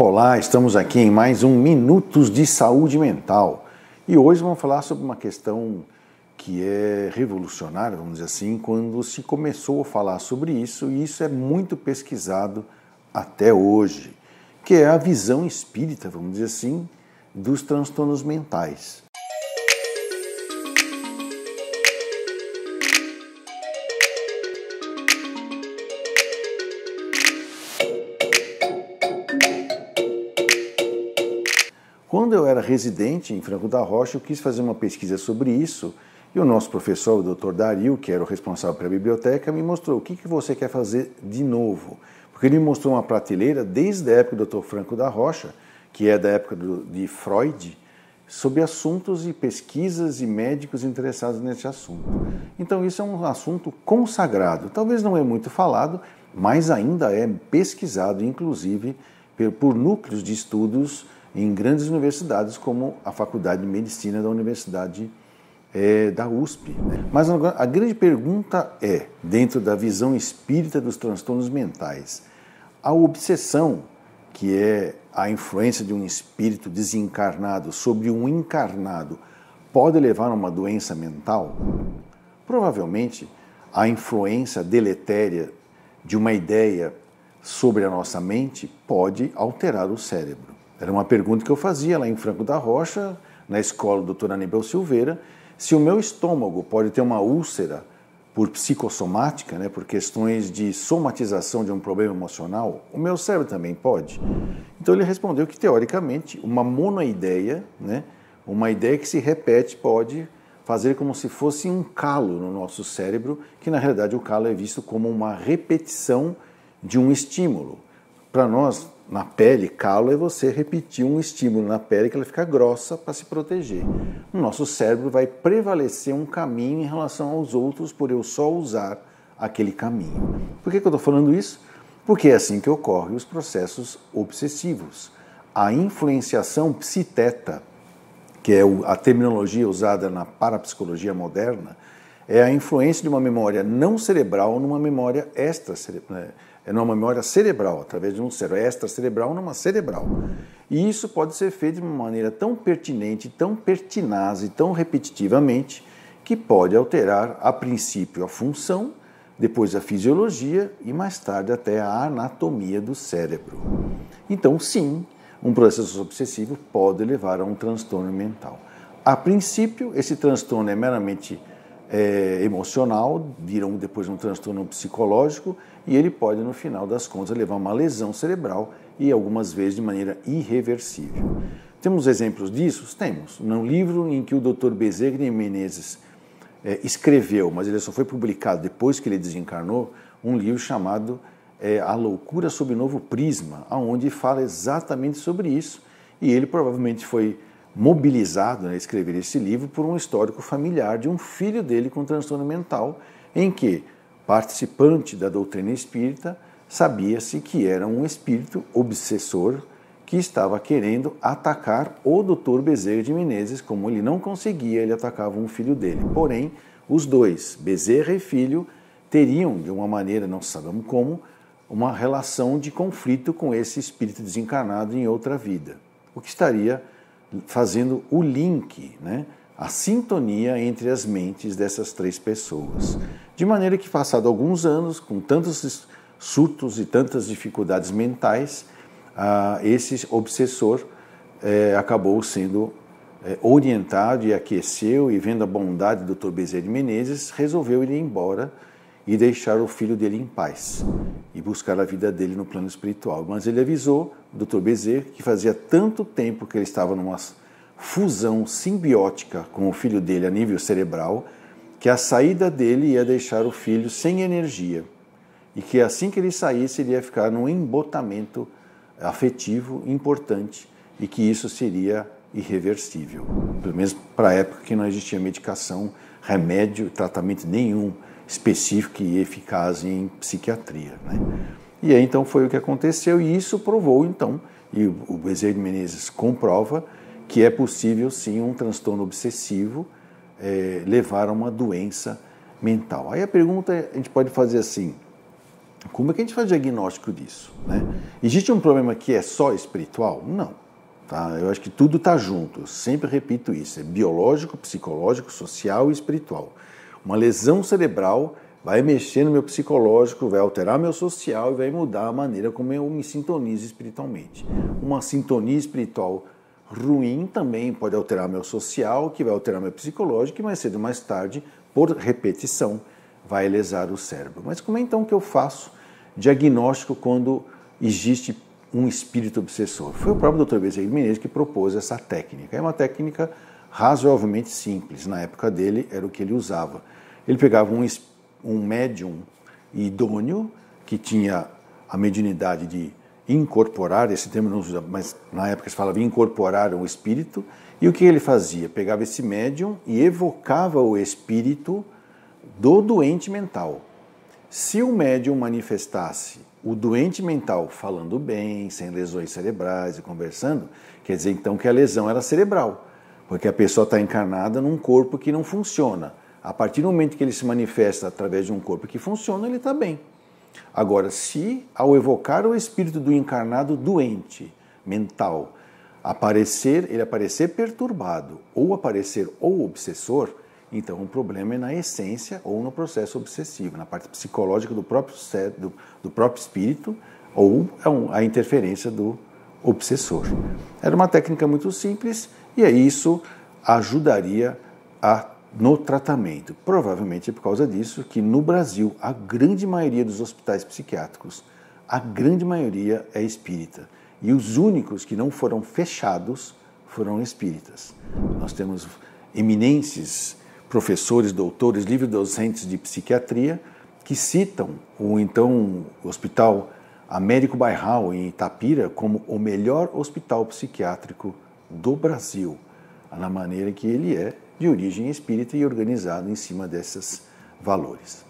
Olá, estamos aqui em mais um Minutos de Saúde Mental e hoje vamos falar sobre uma questão que é revolucionária, vamos dizer assim, quando se começou a falar sobre isso e isso é muito pesquisado até hoje, que é a visão espírita, vamos dizer assim, dos transtornos mentais. Quando eu era residente em Franco da Rocha, eu quis fazer uma pesquisa sobre isso e o nosso professor, o Dr. Dario, que era o responsável pela biblioteca, me mostrou o que, que você quer fazer de novo. Porque ele me mostrou uma prateleira desde a época do Dr. Franco da Rocha, que é da época do, de Freud, sobre assuntos e pesquisas e médicos interessados nesse assunto. Então, isso é um assunto consagrado. Talvez não é muito falado, mas ainda é pesquisado, inclusive, por núcleos de estudos em grandes universidades como a Faculdade de Medicina da Universidade é, da USP. Né? Mas a grande pergunta é, dentro da visão espírita dos transtornos mentais, a obsessão, que é a influência de um espírito desencarnado sobre um encarnado, pode levar a uma doença mental? Provavelmente, a influência deletéria de uma ideia sobre a nossa mente pode alterar o cérebro. Era uma pergunta que eu fazia lá em Franco da Rocha, na escola do Dr Aníbal Silveira, se o meu estômago pode ter uma úlcera por psicossomática, né, por questões de somatização de um problema emocional, o meu cérebro também pode. Então ele respondeu que teoricamente uma monoideia, né, uma ideia que se repete pode fazer como se fosse um calo no nosso cérebro, que na realidade o calo é visto como uma repetição de um estímulo para nós, na pele, calo é você repetir um estímulo na pele que ela fica grossa para se proteger. O nosso cérebro vai prevalecer um caminho em relação aos outros por eu só usar aquele caminho. Por que, que eu estou falando isso? Porque é assim que ocorrem os processos obsessivos. A influenciação psiteta, que é a terminologia usada na parapsicologia moderna, é a influência de uma memória não cerebral numa memória extracerebral né, é numa memória cerebral, através de um cérebro, é extracerebral numa cerebral. E isso pode ser feito de uma maneira tão pertinente, tão pertinaz e tão repetitivamente que pode alterar, a princípio, a função, depois a fisiologia e mais tarde até a anatomia do cérebro. Então, sim, um processo obsessivo pode levar a um transtorno mental. A princípio, esse transtorno é meramente é, emocional, viram depois um transtorno psicológico e ele pode, no final das contas, levar uma lesão cerebral e algumas vezes de maneira irreversível. Temos exemplos disso? Temos. No livro em que o Dr. Bezerra Menezes é, escreveu, mas ele só foi publicado depois que ele desencarnou, um livro chamado é, A Loucura sob Novo Prisma, aonde fala exatamente sobre isso. E ele provavelmente foi mobilizado a né, escrever esse livro por um histórico familiar de um filho dele com transtorno mental, em que, participante da doutrina espírita, sabia-se que era um espírito obsessor que estava querendo atacar o Dr. Bezerra de Menezes, como ele não conseguia, ele atacava um filho dele. Porém, os dois, Bezerra e filho, teriam, de uma maneira, não sabemos como, uma relação de conflito com esse espírito desencarnado em outra vida, o que estaria fazendo o link, né? a sintonia entre as mentes dessas três pessoas. De maneira que, passado alguns anos, com tantos surtos e tantas dificuldades mentais, ah, esse obsessor eh, acabou sendo eh, orientado e aqueceu, e vendo a bondade do Dr. Bezerra de Menezes, resolveu ir embora e deixar o filho dele em paz e buscar a vida dele no plano espiritual. Mas ele avisou o Dr. Bezer que fazia tanto tempo que ele estava numa fusão simbiótica com o filho dele a nível cerebral que a saída dele ia deixar o filho sem energia e que assim que ele saísse ele ia ficar num embotamento afetivo importante e que isso seria irreversível. Pelo menos para a época que não existia medicação, remédio, tratamento nenhum específica e eficaz em psiquiatria. Né? E aí, então foi o que aconteceu e isso provou então, e o Bezerra de Menezes comprova que é possível sim um transtorno obsessivo é, levar a uma doença mental. Aí a pergunta é, a gente pode fazer assim, como é que a gente faz diagnóstico disso? Né? Existe um problema que é só espiritual? Não. Tá? Eu acho que tudo está junto, eu sempre repito isso, é biológico, psicológico, social e espiritual. Uma lesão cerebral vai mexer no meu psicológico, vai alterar meu social e vai mudar a maneira como eu me sintonizo espiritualmente. Uma sintonia espiritual ruim também pode alterar meu social, que vai alterar meu psicológico e mais cedo ou mais tarde, por repetição, vai lesar o cérebro. Mas como é então que eu faço diagnóstico quando existe um espírito obsessor? Foi o próprio Dr. Bezerra Menezes que propôs essa técnica. É uma técnica razoavelmente simples. Na época dele, era o que ele usava. Ele pegava um, um médium idôneo, que tinha a mediunidade de incorporar, esse termo não usa, mas na época se falava incorporar o espírito, e o que ele fazia? Pegava esse médium e evocava o espírito do doente mental. Se o médium manifestasse o doente mental falando bem, sem lesões cerebrais e conversando, quer dizer então que a lesão era cerebral. Porque a pessoa está encarnada num corpo que não funciona. A partir do momento que ele se manifesta através de um corpo que funciona, ele está bem. Agora, se ao evocar o espírito do encarnado doente, mental, aparecer, ele aparecer perturbado ou aparecer ou obsessor, então o problema é na essência ou no processo obsessivo, na parte psicológica do próprio, do, do próprio espírito ou é a interferência do obsessor. Era uma técnica muito simples e aí isso ajudaria a, no tratamento. Provavelmente é por causa disso que no Brasil a grande maioria dos hospitais psiquiátricos, a grande maioria é espírita. E os únicos que não foram fechados foram espíritas. Nós temos eminentes professores, doutores, livros docentes de psiquiatria que citam o então Hospital Américo Bairral em Itapira como o melhor hospital psiquiátrico do Brasil, na maneira que ele é, de origem espírita e organizado em cima desses valores.